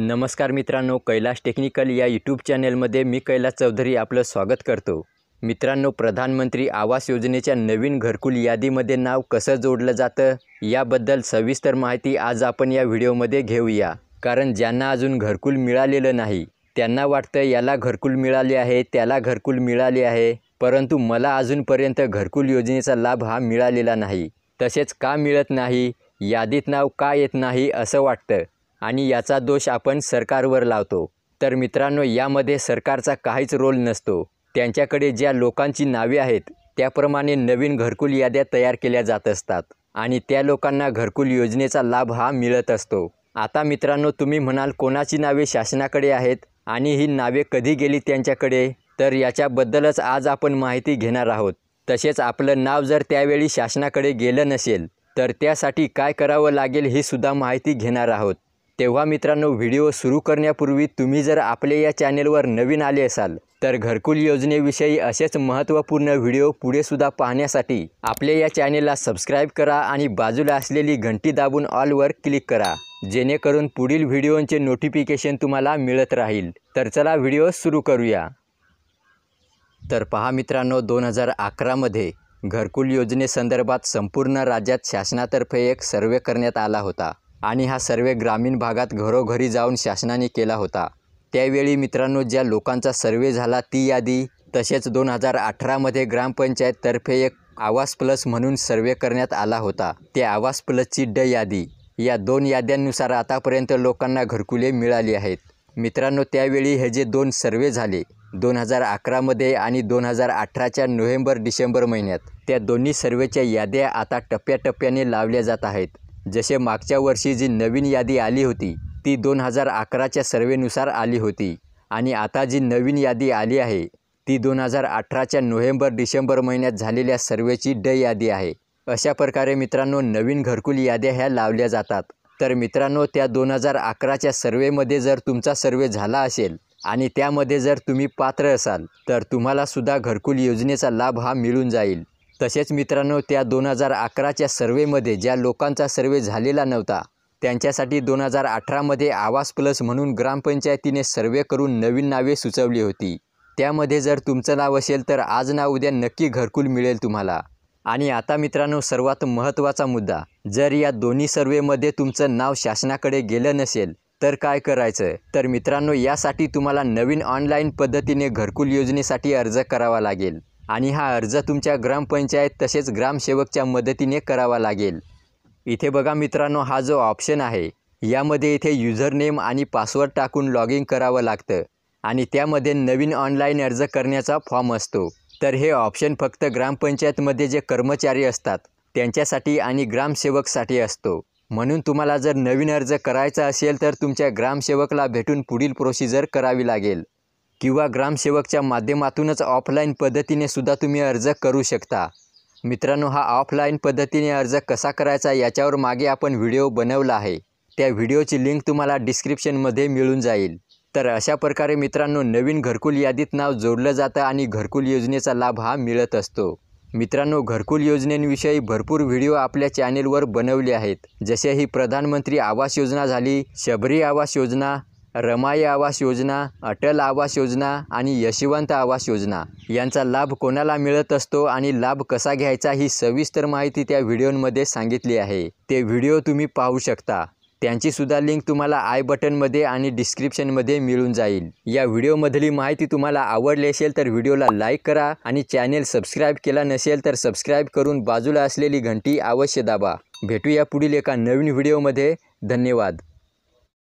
नमस्कार मित्रांनो कैलाश टेक्निकल या यूट्यूब चॅनेलमध्ये मी कैलास चौधरी आपलं स्वागत करतो मित्रांनो प्रधानमंत्री आवास योजनेच्या नवीन घरकुल यादीमध्ये नाव कसं जोडलं जातं याबद्दल सविस्तर माहिती आज आपण या व्हिडिओमध्ये घेऊया कारण ज्यांना अजून घरकुल मिळालेलं नाही त्यांना वाटतं याला घरकुल मिळाले आहे त्याला घरकुल मिळाले आहे परंतु मला अजूनपर्यंत घरकुल योजनेचा लाभ हा मिळालेला नाही तसेच का मिळत नाही यादीत नाव का येत नाही असं वाटतं आणि याचा दोष आपण सरकारवर लावतो तर मित्रांनो यामध्ये सरकारचा काहीच रोल नसतो त्यांच्याकडे ज्या लोकांची नावे आहेत त्याप्रमाणे नवीन घरकुल याद्या तयार केल्या जात असतात आणि त्या लोकांना घरकुल योजनेचा लाभ हा मिळत असतो आता मित्रांनो तुम्ही म्हणाल कोणाची नावे शासनाकडे आहेत आणि ही नावे कधी गेली त्यांच्याकडे तर याच्याबद्दलच आज आपण माहिती घेणार आहोत तसेच आपलं नाव जर त्यावेळी शासनाकडे गेलं नसेल तर त्यासाठी काय करावं लागेल ही सुद्धा माहिती घेणार आहोत तेव्हा मित्रांनो व्हिडिओ सुरू करण्यापूर्वी तुम्ही जर आपले या चॅनेलवर नवीन आले असाल तर घरकुल योजनेविषयी असेच महत्त्वपूर्ण व्हिडिओ पुढेसुद्धा पाहण्यासाठी आपल्या या चॅनेलला सबस्क्राईब करा आणि बाजूला असलेली घंटी दाबून ऑलवर क्लिक करा जेणेकरून पुढील व्हिडिओंचे नोटिफिकेशन तुम्हाला मिळत राहील तर चला व्हिडिओ सुरू करूया तर पहा मित्रांनो दोन हजार अकरामध्ये घरकुल योजनेसंदर्भात संपूर्ण राज्यात शासनातर्फे एक सर्वे करण्यात आला होता आणि हा सर्वे ग्रामीण भागात घरोघरी जाऊन शासनाने केला होता त्यावेळी मित्रांनो ज्या लोकांचा सर्वे झाला ती यादी तसेच दोन हजार अठरामध्ये ग्रामपंचायततर्फे एक आवास प्लस म्हणून सर्वे करण्यात आला होता त्या आवास प्लसची ड यादी या दोन याद्यांनुसार आतापर्यंत लोकांना घरकुले मिळाली आहेत मित्रांनो त्यावेळी हे जे दोन सर्वे झाले दोन हजार अकरामध्ये आणि दोन हजार अठराच्या नोव्हेंबर डिसेंबर महिन्यात त्या दोन्ही सर्वेच्या याद्या आता टप्प्याटप्प्याने लावल्या जात आहेत जसे मागच्या वर्षी जी नवीन यादी आली होती ती दोन हजार अकराच्या सर्वेनुसार आली होती आणि आता जी नवीन यादी आली आहे ती दोन हजार अठराच्या नोव्हेंबर डिसेंबर महिन्यात झालेल्या सर्वेची ड यादी आहे अशा प्रकारे मित्रांनो नवीन घरकुल याद्या ह्या लावल्या जातात तर मित्रांनो त्या दोन हजार अकराच्या सर्वेमध्ये जर तुमचा सर्वे झाला असेल आणि त्यामध्ये जर तुम्ही पात्र असाल तर तुम्हालासुद्धा घरकुल योजनेचा लाभ हा मिळून जाईल तसेच मित्रांनो त्या दोन हजार अकराच्या सर्वेमध्ये ज्या लोकांचा सर्वे झालेला नव्हता त्यांच्यासाठी दोन हजार अठरामध्ये आवास प्लस म्हणून ग्रामपंचायतीने सर्वे करून नवीन नावे सुचवली होती त्यामध्ये जर तुमचं नाव असेल तर आज ना उद्या नक्की घरकुल मिळेल तुम्हाला आणि आता मित्रांनो सर्वात महत्त्वाचा मुद्दा जर या दोन्ही सर्वेमध्ये तुमचं नाव शासनाकडे गेलं नसेल तर काय करायचं तर मित्रांनो यासाठी तुम्हाला नवीन ऑनलाईन पद्धतीने घरकुल योजनेसाठी अर्ज करावा लागेल आणि हा अर्ज तुमच्या ग्रामपंचायत तसेच ग्रामसेवकच्या मदतीने करावा लागेल इथे बघा मित्रांनो हा जो ऑप्शन आहे यामध्ये इथे युजर नेम आणि पासवर्ड टाकून लॉग इन करावं लागतं आणि त्यामध्ये नवीन ऑनलाईन अर्ज करण्याचा फॉर्म असतो तर हे ऑप्शन फक्त ग्रामपंचायतमध्ये जे कर्मचारी असतात त्यांच्यासाठी आणि ग्रामसेवकसाठी असतो म्हणून तुम्हाला जर नवीन अर्ज करायचा असेल तर तुमच्या ग्रामसेवकला भेटून पुढील प्रोसिजर करावी लागेल किंवा ग्रामसेवकच्या माध्यमातूनच ऑफलाईन पद्धतीने सुद्धा तुम्ही अर्ज करू शकता मित्रांनो हा ऑफलाईन पद्धतीने अर्ज कसा करायचा याच्यावर मागे आपण व्हिडिओ बनवला आहे त्या व्हिडिओची लिंक तुम्हाला डिस्क्रिप्शनमध्ये मिळून जाईल तर अशा प्रकारे मित्रांनो नवीन घरकुल यादीत नाव जोडलं जातं आणि घरकुल योजनेचा लाभ हा मिळत असतो मित्रांनो घरकुल योजनेविषयी भरपूर व्हिडिओ आपल्या चॅनेलवर बनवले आहेत जसे ही प्रधानमंत्री आवास योजना झाली शबरी आवास योजना रमाई आवास योजना अटल आवास योजना आणि यशवंत आवास योजना यांचा लाभ कोणाला मिळत असतो आणि लाभ कसा घ्यायचा ही सविस्तर माहिती त्या व्हिडिओमध्ये सांगितली आहे ते व्हिडिओ तुम्ही पाहू शकता त्यांची सुद्धा लिंक तुम्हाला आय बटनमध्ये आणि डिस्क्रिप्शनमध्ये मिळून जाईल या व्हिडिओमधली माहिती तुम्हाला आवडली असेल तर व्हिडिओला लाईक करा आणि चॅनेल सबस्क्राईब केला नसेल तर सबस्क्राईब करून बाजूला असलेली घंटी अवश्य दाबा भेटूया पुढील एका नवीन व्हिडिओमध्ये धन्यवाद